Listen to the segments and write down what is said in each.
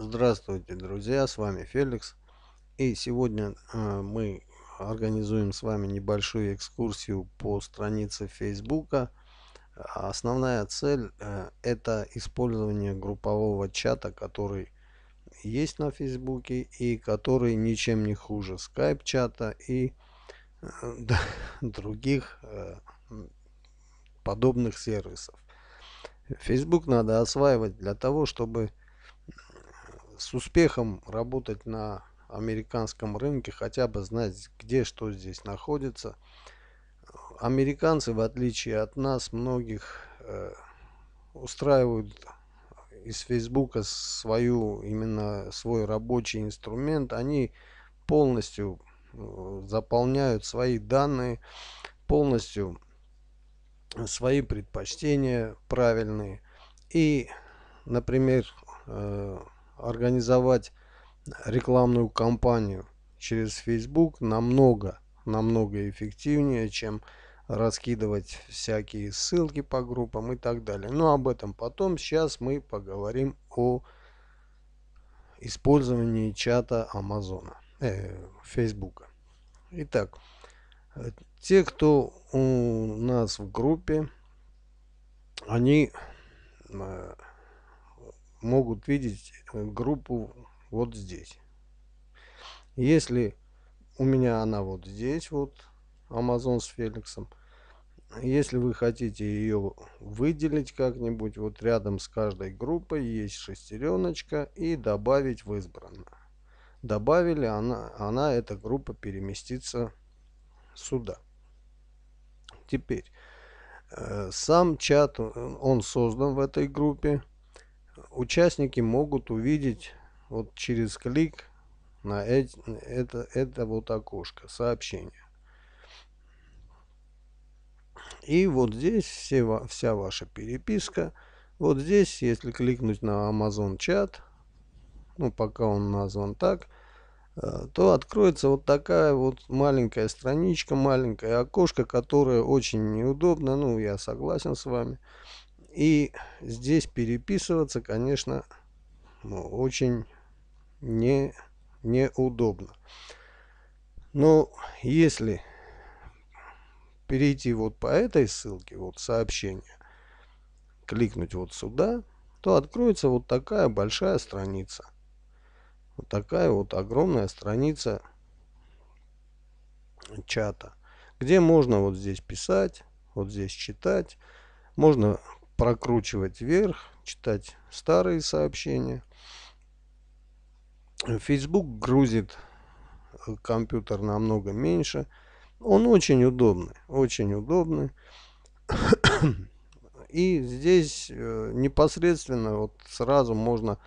Здравствуйте, друзья! С вами Феликс. И сегодня э, мы организуем с вами небольшую экскурсию по странице Фейсбука. Основная цель э, это использование группового чата, который есть на Фейсбуке и который ничем не хуже Skype чата и э, других э, подобных сервисов. Фейсбук надо осваивать для того, чтобы с успехом работать на американском рынке, хотя бы знать, где что здесь находится. Американцы, в отличие от нас, многих э, устраивают из Фейсбука свою именно свой рабочий инструмент. Они полностью э, заполняют свои данные, полностью свои предпочтения правильные. И, например, э, организовать рекламную кампанию через Facebook намного, намного эффективнее, чем раскидывать всякие ссылки по группам и так далее. Но об этом потом. Сейчас мы поговорим о использовании чата Амазона, э, Фейсбука. Итак, те, кто у нас в группе, они э, могут видеть э, группу вот здесь. Если у меня она вот здесь, вот Amazon с Феликсом, если вы хотите ее выделить как-нибудь, вот рядом с каждой группой есть шестереночка и добавить в избранное. Добавили, она, она эта группа переместится сюда. Теперь, э, сам чат, э, он создан в этой группе участники могут увидеть вот через клик на эти, это, это вот окошко сообщение. И вот здесь все, вся ваша переписка. Вот здесь, если кликнуть на Amazon чат, ну пока он назван так, э, то откроется вот такая вот маленькая страничка, маленькое окошко, которое очень неудобно. Ну, я согласен с вами. И здесь переписываться, конечно, ну, очень не, неудобно. Но если перейти вот по этой ссылке, вот сообщение, кликнуть вот сюда, то откроется вот такая большая страница. Вот такая вот огромная страница чата, где можно вот здесь писать, вот здесь читать, можно прокручивать вверх, читать старые сообщения. Facebook грузит э, компьютер намного меньше. Он очень удобный, очень удобный. И здесь э, непосредственно вот сразу можно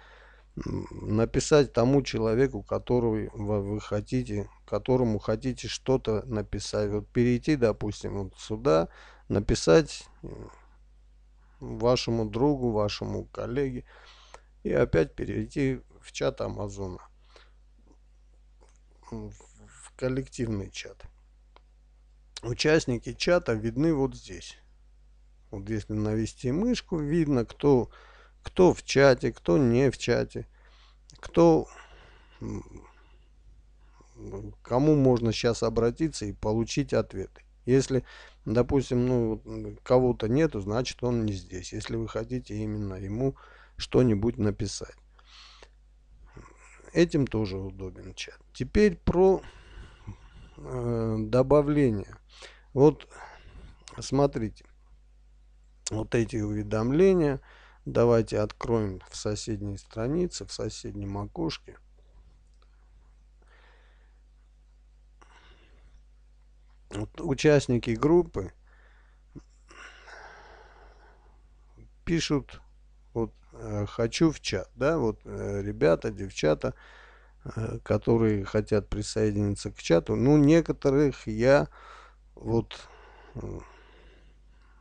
написать тому человеку, который вы хотите, которому хотите что-то написать. Вот перейти, допустим, вот сюда, написать э, вашему другу, вашему коллеге и опять перейти в чат Амазона, в коллективный чат. Участники чата видны вот здесь. Вот если навести мышку, видно, кто, кто в чате, кто не в чате, кто кому можно сейчас обратиться и получить ответы. Если, допустим, ну, кого-то нету, значит он не здесь. Если вы хотите именно ему что-нибудь написать. Этим тоже удобен чат. Теперь про э, добавление. Вот смотрите. Вот эти уведомления. Давайте откроем в соседней странице, в соседнем окошке. участники группы пишут вот э, хочу в чат да вот э, ребята девчата э, которые хотят присоединиться к чату ну некоторых я вот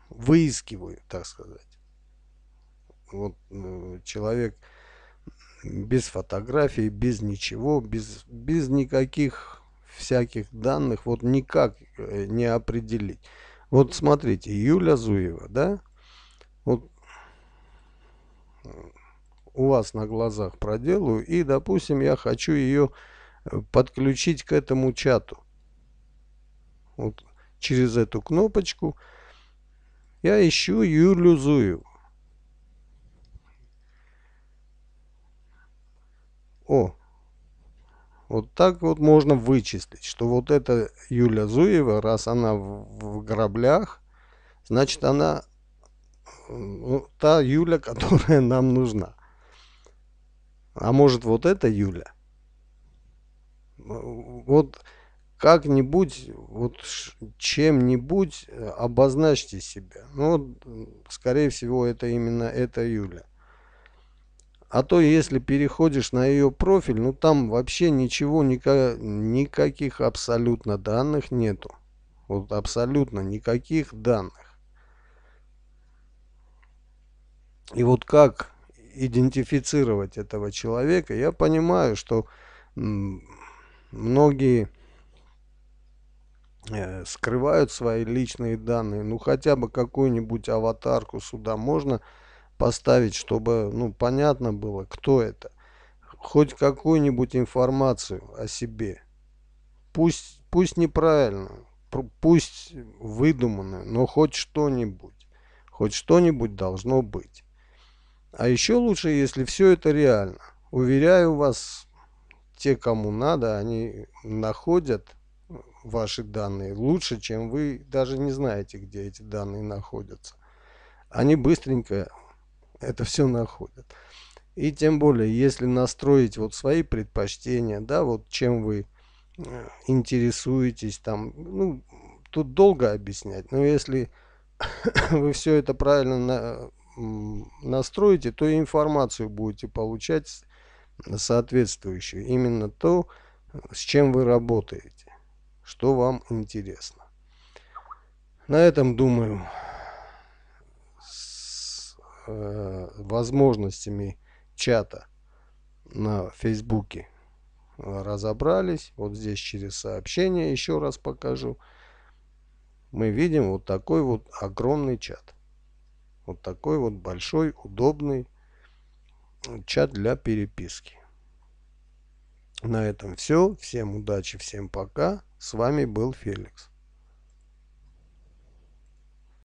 выискиваю так сказать вот человек без фотографий без ничего без без никаких всяких данных вот никак э, не определить. Вот смотрите, Юля Зуева, да? Вот э, у вас на глазах проделаю, и, допустим, я хочу ее э, подключить к этому чату. Вот через эту кнопочку я ищу Юлю Зуеву. О, вот так вот можно вычислить, что вот эта Юля Зуева, раз она в, в граблях, значит она ну, та Юля, которая нам нужна. А может вот эта Юля? Вот как-нибудь, вот чем-нибудь э, обозначьте себя. Ну, вот, скорее всего, это именно эта Юля. А то если переходишь на ее профиль, ну там вообще ничего, никаких абсолютно данных нету. Вот абсолютно никаких данных. И вот как идентифицировать этого человека, я понимаю, что многие э, скрывают свои личные данные, ну хотя бы какую-нибудь аватарку сюда можно поставить, чтобы ну, понятно было, кто это. Хоть какую-нибудь информацию о себе. Пусть, пусть неправильную, пусть выдуманную, но хоть что-нибудь. Хоть что-нибудь должно быть. А еще лучше, если все это реально. Уверяю вас, те, кому надо, они находят ваши данные лучше, чем вы даже не знаете, где эти данные находятся. Они быстренько это все находят. И тем более, если настроить вот свои предпочтения, да, вот чем вы э, интересуетесь там, ну, тут долго объяснять, но если вы все это правильно на, настроите, то информацию будете получать соответствующую. Именно то, с чем вы работаете, что вам интересно. На этом, думаю, Э, возможностями чата на Фейсбуке э, разобрались. Вот здесь через сообщение еще раз покажу. Мы видим вот такой вот огромный чат. Вот такой вот большой, удобный чат для переписки. На этом все. Всем удачи, всем пока. С вами был Феликс.